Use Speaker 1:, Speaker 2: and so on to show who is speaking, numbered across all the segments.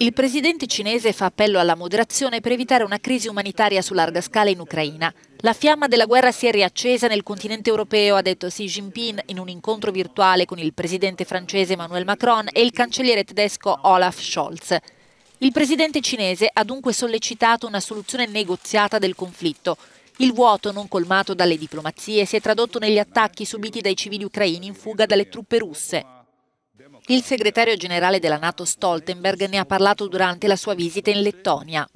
Speaker 1: Il presidente cinese fa appello alla moderazione per evitare una crisi umanitaria su larga scala in Ucraina. La fiamma della guerra si è riaccesa nel continente europeo, ha detto Xi Jinping in un incontro virtuale con il presidente francese Emmanuel Macron e il cancelliere tedesco Olaf Scholz. Il presidente cinese ha dunque sollecitato una soluzione negoziata del conflitto. Il vuoto non colmato dalle diplomazie si è tradotto negli attacchi subiti dai civili ucraini in fuga dalle truppe russe. Il segretario generale della Nato Stoltenberg ne ha parlato durante la sua visita in Lettonia.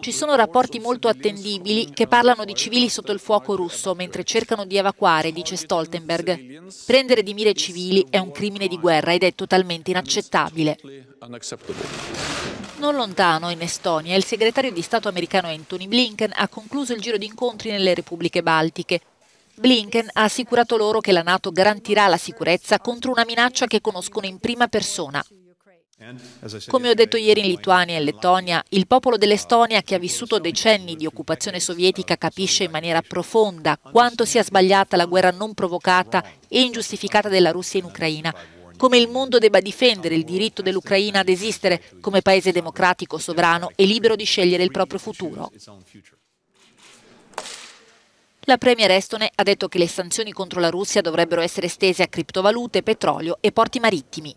Speaker 1: Ci sono rapporti molto attendibili che parlano di civili sotto il fuoco russo mentre cercano di evacuare, dice Stoltenberg. Prendere di mira i civili è un crimine di guerra ed è totalmente inaccettabile. Non lontano, in Estonia, il segretario di Stato americano Anthony Blinken ha concluso il giro di incontri nelle repubbliche baltiche, Blinken ha assicurato loro che la Nato garantirà la sicurezza contro una minaccia che conoscono in prima persona. Come ho detto ieri in Lituania e in Lettonia, il popolo dell'Estonia che ha vissuto decenni di occupazione sovietica capisce in maniera profonda quanto sia sbagliata la guerra non provocata e ingiustificata della Russia in Ucraina, come il mondo debba difendere il diritto dell'Ucraina ad esistere come paese democratico, sovrano e libero di scegliere il proprio futuro. La Premier Estone ha detto che le sanzioni contro la Russia dovrebbero essere estese a criptovalute, petrolio e porti marittimi.